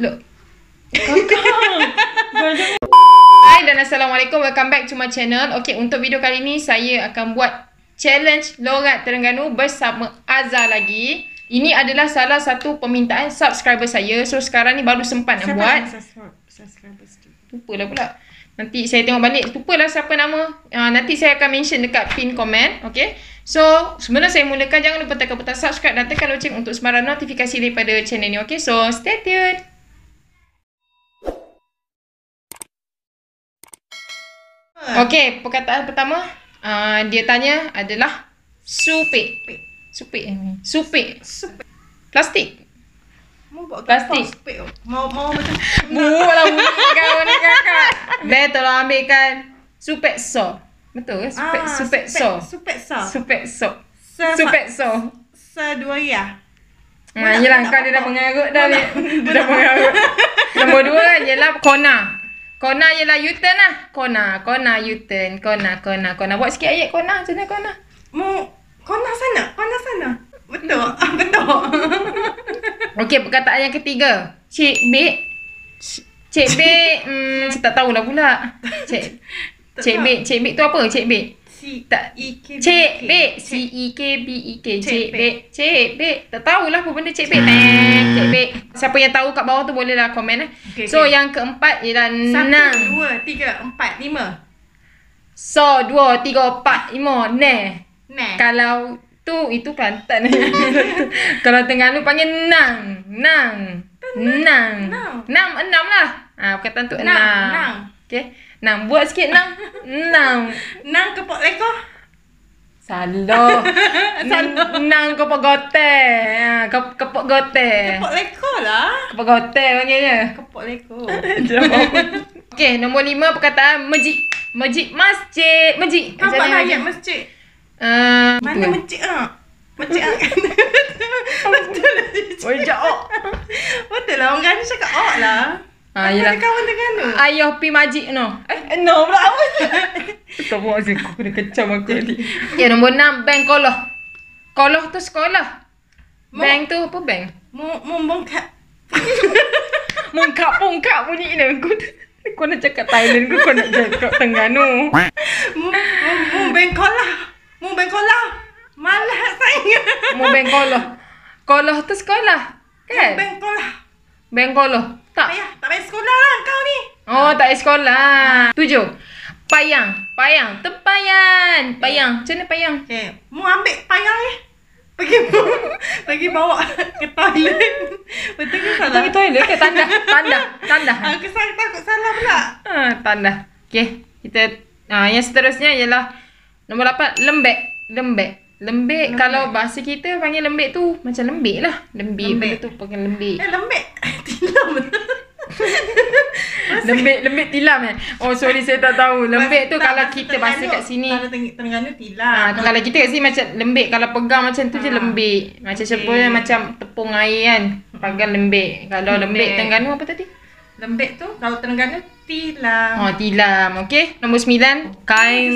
Look. Hai dan Assalamualaikum. Welcome back to my channel. Okay, untuk video kali ni saya akan buat challenge Lorat Terengganu bersama Azhar lagi. Ini adalah salah satu permintaan subscriber saya. So sekarang ni baru sempat nak siapa buat. Siapa lah pula. Nanti saya tengok balik. Lupalah siapa nama. Uh, nanti saya akan mention dekat pin komen. Okay. So, sebelum saya mulakan, jangan lupa tekan butang subscribe dan tekan loceng untuk sembarang notifikasi daripada channel ni. Okay, so stay tuned. Okay, perkataan pertama uh, dia tanya adalah supik. Supik. Supik. Supik. Plastik. Mau buat plastik. Supik. Mau mau macam buatlah kau ni kakak. Baik tolong ambilkan supik so. Betul ke? Supik ah, so. Supik so. Supik so. Supik so. Sedua ya. Nah, hilang kau dia dah mengarut dah ni. Dah mengarut. Nombor dua ialah kona Kona ialah U-turn lah. Kona, Kona U-turn. Kona, Kona, Kona. Buat sikit ayat Kona. Macam mana Kona? Mu, Kona sana. Kona sana. Betul. Ah, betul. Okey, perkataan yang ketiga. Cik B. Cik B. Hmm, saya tak tahulah pula. Cik. Cik B. Cik B tu apa? Cik B. c e k b Cik B. C-E-K-B-E-K. E cik B. Cik B. Tak tahulah apa benda Cik B. Cik Okay, hmm. baik. Siapa yang tahu kat bawah tu bolehlah komen eh. Okay, so, okay. yang keempat ialah enam. Satu, dua, tiga, empat, lima. So, dua, tiga, empat, lima. Ne. Ne. Kalau tu, itu Kelantan. Kalau tengah lu panggil nang. Nang. Nang. enam enam lah. Ha, perkataan tu enam. Nang. Okay. enam buat sikit nang. Nang. ke kepok lekoh. Salo. Salo. Nang kepok gote. Ha, kepok gote. Kepok leko lah. Kepok gote panggilnya. Kepok leko. Okey, nombor lima perkataan majik. Majik masjid. Majik. Apa nak ajak masjid? Uh, Mana majik eh, ah? Majik ah. Betul lah. Oi, jauh. Betul lah. Orang kan cakap ok lah. Ha, ah, ialah. kawan dengan tu. Ayah pi majik no. Eh, no bro, apa? Tak buat macam aku. Dia kecam aku ni. Ya, ya, nombor enam. Bank koloh. Koloh tu sekolah. bank tu apa bank? Mumbungkap. Mungkap-mungkap bunyi ni. Aku tu. Kau nak cakap Thailand ke kau nak cakap Tengganu? Mu mu bank bengkola. Mu bank bengkola. Malah saya. Mu bengkola. Kolah tu sekolah. Kan? Bank Mu bank Bengkola. Tak payah, tak payah sekolah lah kau ni. Oh, tak payah sekolah. Tujuh. Payang, payang, tepayan, eh. Payang, macam mana payang? Okay. Eh, mu ambil payang ni. Eh. mu, pergi bawa ke toilet. Betul ke salah? Pergi toilet ke tanda, tanda, tanda. Ah, aku ha, salah takut salah pula. Ha, ah, tanda. Okey, kita ah yang seterusnya ialah nombor 8 lembek. lembek, lembek. Lembek kalau bahasa kita panggil lembek tu macam lembek lah. Lembek, lembek. tu panggil lembek. Eh lembek. tidak betul. lembik lembik tilam eh oh sorry saya tak tahu lembek tu kalau kita bahasa kat sini tengahnya tilam ha, ah, kalau, kalau kita kat sini macam lembek kalau pegang macam tu ha. je ah, lembek macam okay. sebenarnya macam tepung air kan pegang hmm. lembek kalau lembek lembik apa tadi lembek tu kalau tengganu tilam oh tilam okey nombor 9 kain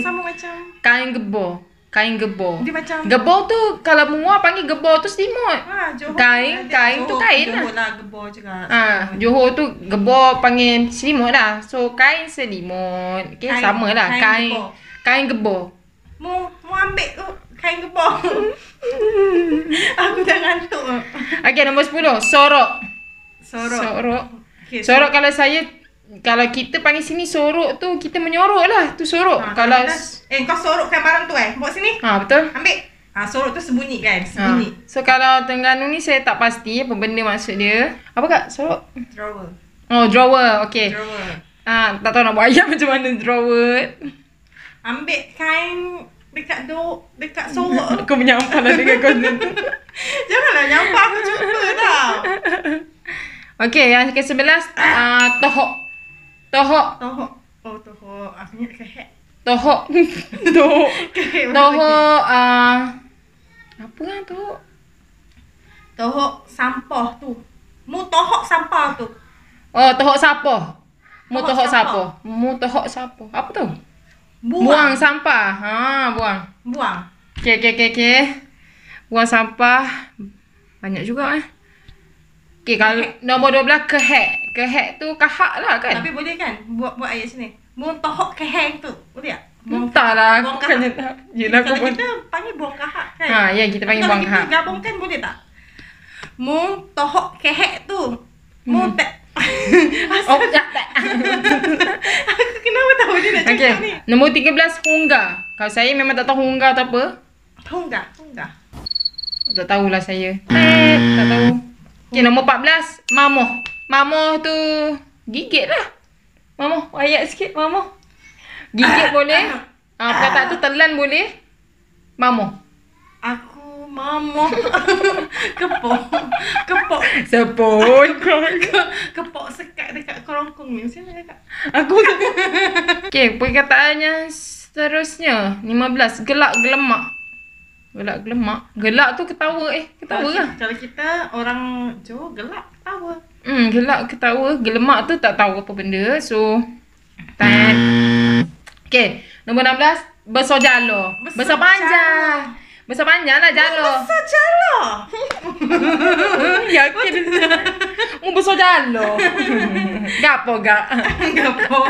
kain gebo kain gebor. Dia macam gebor tu kalau mua panggil gebor tu selimut. Ha, Johor kain dia kan, kain dia tu Johor, kain lah. Johor lah. lah gebor Ha, Johor tu gebor panggil selimut lah. So kain selimut. kain sama lah kain kain gebor. Kain gebor. Mu mu ambil tu kain gebor. Aku dah ngantuk. Okey nombor sepuluh sorok. Sorok. Sorok. Okay, sorok so- kalau saya kalau kita panggil sini sorok tu kita menyorok lah tu sorok ha, kalau kan, eh kau sorokkan barang tu eh buat sini ha betul ambil ha, sorok tu sembunyi kan sembunyi ha. so kalau Terengganu ni saya tak pasti apa benda maksud dia apa kak sorok drawer oh drawer okey drawer ah ha, tak tahu nak buat ayam macam mana drawer ambil kain dekat do dekat sorok aku menyampah lah dengan kau tu janganlah nyampah aku cuba tau Okay, yang ke sebelas, uh, tohok. Toho. Toho. Oh, Toho. Aku ingat kehek. Toho. Toho. Toho. Uh, apa lah tu? Toho sampah tu. Mu toho sampah tu. Oh, toho sampah. Mu toho sampah. Mu toho sampah. Apa tu? Buang. buang sampah. Ha, buang. Buang. Okey, okey, okey, okey. Buang sampah. Banyak juga eh. Okay, kalau ke nombor dua belas kehek. Kehek tu kahak lah kan? Tapi boleh kan buat buat ayat sini? Muntahok kehek tu. Boleh tak? Entahlah lah. Buang kahak. Kan, yelah, ya kalau pun... kita panggil buang kahak kan? Ha, ya, kita panggil buang kahak. Kalau kita gabungkan boleh tak? Muntahok kehek tu. Hmm. Muntek. Hmm. oh, tak. Ya. Aku kenapa tahu boleh nak cakap okay. ni? Nombor tiga belas, hungga. Kalau saya memang tak tahu hungga atau apa. Hungga, hungga. Tak tahulah saya. Eh, tak tahu. Okay, nombor 14. Mamoh. Mamoh tu gigit lah. Mamoh, ayat sikit. Mamoh. Gigit boleh. Ah, uh, kata tu telan boleh. Mamoh. Aku mamoh. kepok. Kepok. Sepon. Aku, kepok sekat dekat kerongkong ni. Macam mana kak? Aku tu. okay, perkataannya seterusnya. 15. Gelak gelemak gelak gelemak gelak tu ketawa eh ketawa lah kalau kita orang jauh gelak ketawa hmm gelak ketawa gelemak tu tak tahu apa benda so tak okay nombor 16 besar jalo besar, besar jalo. panjang besar panjang lah jalo besar jalo ya okay mu oh, besar jalo gapo ga gapo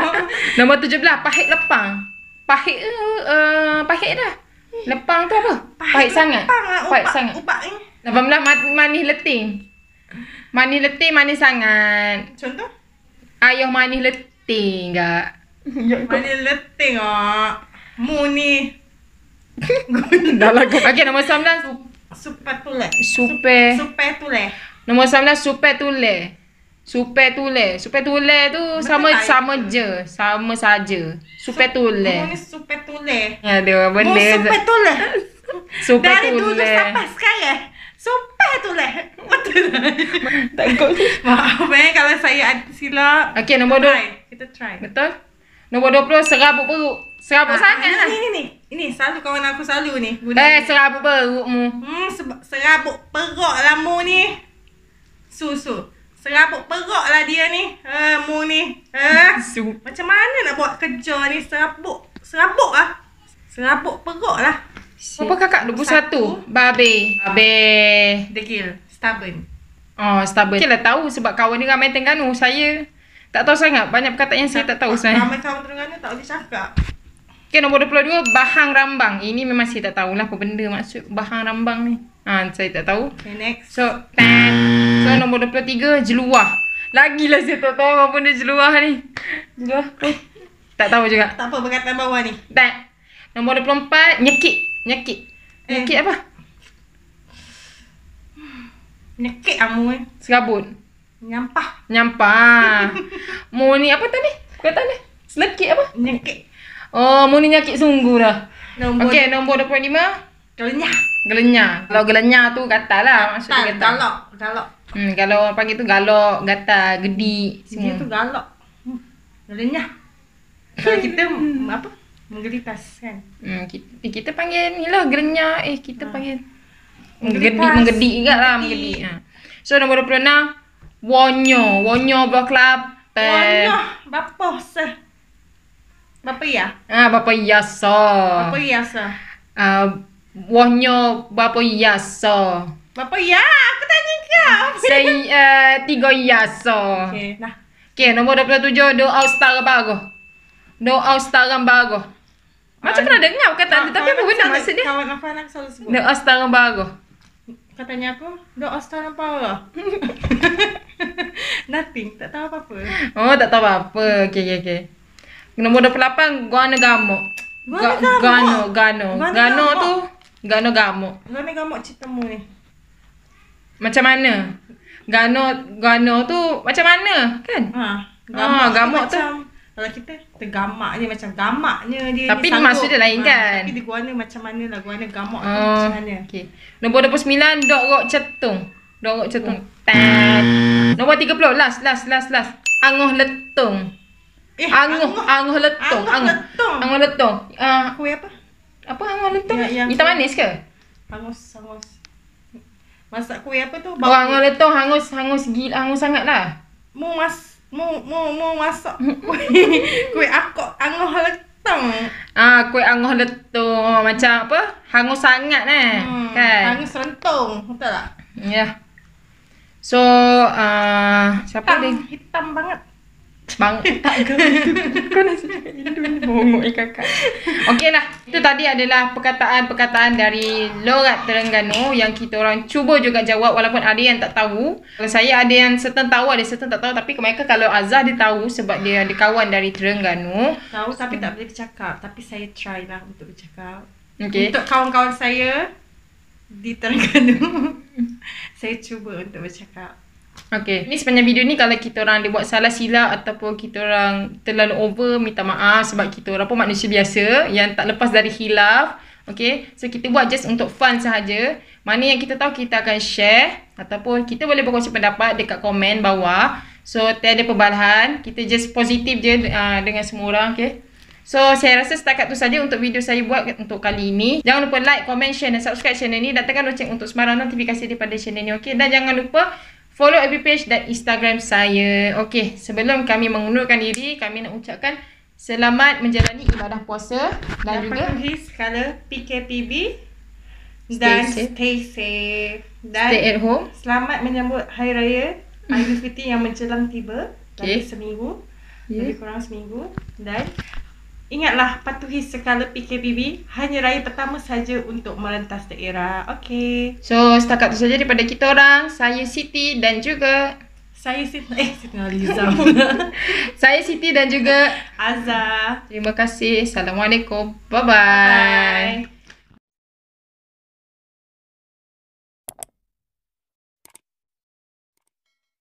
nombor 17 pahit lepang pahit uh, pahit dah Lepang tu apa? Pahit, sangat. Lepang lah. Pahit upak, sangat. Upak ni. Lepang pula manis leting. Manis leting, manis sangat. Contoh? Ayuh manis leting gak. manis leting ah. Mu ni. Dah lagu. Okay, nombor 19. supe tule. Supe. Supe tule. Nombor 19, supe tule. Super tule. Super tule tu sama tak sama tak je. Sama saja. Super tule. Mana super tule? Ya, dia orang oh, benda. Oh, super tule. super Dari tule. dulu sampai sekarang. Super tule. Takut. Maaf eh kalau saya ada silap. okey nombor 2. Kita, try. Betul? Nombor 20 serabut perut. Serabut ah, sangat. Ini, lah. ini, ini, ini. selalu kawan aku selalu ni. Guna eh, ni. serabut perutmu. Hmm, serabut perut lah ni. Susu serabut perut lah dia ni uh, Mu ni uh, Macam mana nak buat kerja ni serabut Serabut lah Serabut perut lah Berapa kakak 21? Babe Babe Degil Stubborn Oh stubborn Okay lah tahu sebab kawan ni ramai Tengganu Saya tak tahu sangat Banyak perkataan yang saya tak, tak tahu saya. Ramai kawan Tengganu tak boleh cakap Okay nombor 22 Bahang rambang Ini memang saya tak tahulah Apa benda maksud Bahang rambang ni Ha, saya tak tahu. Okay, next. So, tan. So hmm. nombor 23 Jeluah Lagilah saya tak tahu Apa benda jeluah ni Jeluah eh. Tak tahu juga Tak apa berkatan bawah ni Tak Nombor 24 Nyekit Nyekit eh. Nyekit apa Nyekit amu eh Serabut Nyampah Nyampah Mu ni apa tadi Kata ni Selekit apa Nyekit Oh mu ni nyekit sungguh dah nombor Okay nombor 25 Kelenyah Gelenyah. Kalau gelenyah tu katalah maksudnya kata. Galak, galak. Hmm, kalau orang panggil tu galak, gatal, gedik semua. Dia tu galak. Hmm. Lenyah. Kalau kita apa? Menggelitas kan. Hmm, kita, kita panggil ni lah gerenyah. Eh, kita ha. panggil menggedi menggedi, juga lah, menggedi. Ha. So, nombor 26. Wonyo. Wonyo Wonyo Bapa se. Bapa ya? Ah, ha, bapa ya so. Bapa ya so. Ah, bapa ya so. wonyo, bapa ya, so. Bapa ya? Aku tanya kau. Saya eh, tiga ya so. Okay, nah. Okey, nombor 27 doa ustaz bago. Doa ustaz bago. Macam pernah dengar kata nah, tapi aku benda tu sini? Kawan apa nak selalu sebut? Doa ustaz bago. Katanya aku doa ustaz apa? Nothing, tak tahu apa pun. Oh, tak tahu apa okay okay. Nomor dua puluh 28 gua negamo. Gua Ga- negamo. Gano, gano. Gano, gano tu gano gamo. Gano gamo citamu ni. Eh macam mana? Gano gano tu macam mana kan? Ha. Ah, gamak, ha, gamak tu. Macam, kalau kita tergamak je macam gamaknya dia Tapi dia maksud dia lain ha, kan? Tapi dia guana macam mana lah guana gamak tu oh, macam mana? Okey. Nombor 29 dok rok cetung. Dok rok cetung. Oh. Nombor 30 last last last last. Angoh letung. Eh, angoh, angoh letung. Angoh letung. Angoh letung. Ah, uh, apa? Apa angoh letung? Ya, yang manis ke? Angoh, angoh. Masak kuih apa tu? Bawa orang dia tu hangus, hangus gila, hangus sangat lah. Mu mas, mu, mu, mu masak kuih. kuih aku, angoh letong. Ah, kuih angoh letong. Macam apa? Hangus sangat ni. Eh. Hmm, kan? Hangus rentong, betul tak? Ya. Yeah. So, uh, siapa hitam, Hitam banget. Bang, tak ke? Kau nak sedih hidup ni, kakak. Okey lah. Itu tadi adalah perkataan-perkataan dari Lorat Terengganu yang kita orang cuba juga jawab walaupun ada yang tak tahu. Kalau saya ada yang certain tahu, ada certain tak tahu. Tapi mereka kalau Azah dia tahu sebab dia ada kawan dari Terengganu. Tahu tapi hmm. tak boleh bercakap. Tapi saya try lah untuk bercakap. Okay. Untuk kawan-kawan saya di Terengganu, saya cuba untuk bercakap. Okay. Ini sepanjang video ni kalau kita orang ada buat salah silap ataupun kita orang terlalu over minta maaf sebab kita orang pun manusia biasa yang tak lepas dari hilaf. Okay. So kita buat just untuk fun sahaja. Mana yang kita tahu kita akan share ataupun kita boleh berkongsi pendapat dekat komen bawah. So tiada perbalahan. Kita just positif je uh, dengan semua orang. Okay. So saya rasa setakat tu saja untuk video saya buat untuk kali ini. Jangan lupa like, comment, share dan subscribe channel ni. Dan tekan lonceng untuk sembarang notifikasi daripada channel ni. Okay. Dan jangan lupa follow every page dan Instagram saya. Okey, sebelum kami mengundurkan diri, kami nak ucapkan selamat menjalani ibadah puasa dan juga pergi skala PKPB dan stay safe. dan stay at home. Selamat menyambut hari raya Aidilfitri yang menjelang tiba okay. lagi seminggu. Yeah. Lebih kurang seminggu dan Ingatlah patuhi skala PKPB hanya raya pertama saja untuk merentas daerah. Okey. So setakat tu saja daripada kita orang, saya Siti dan juga saya Siti eh Siti Nizam. saya Siti dan juga Azza. Terima kasih. Assalamualaikum. Bye bye.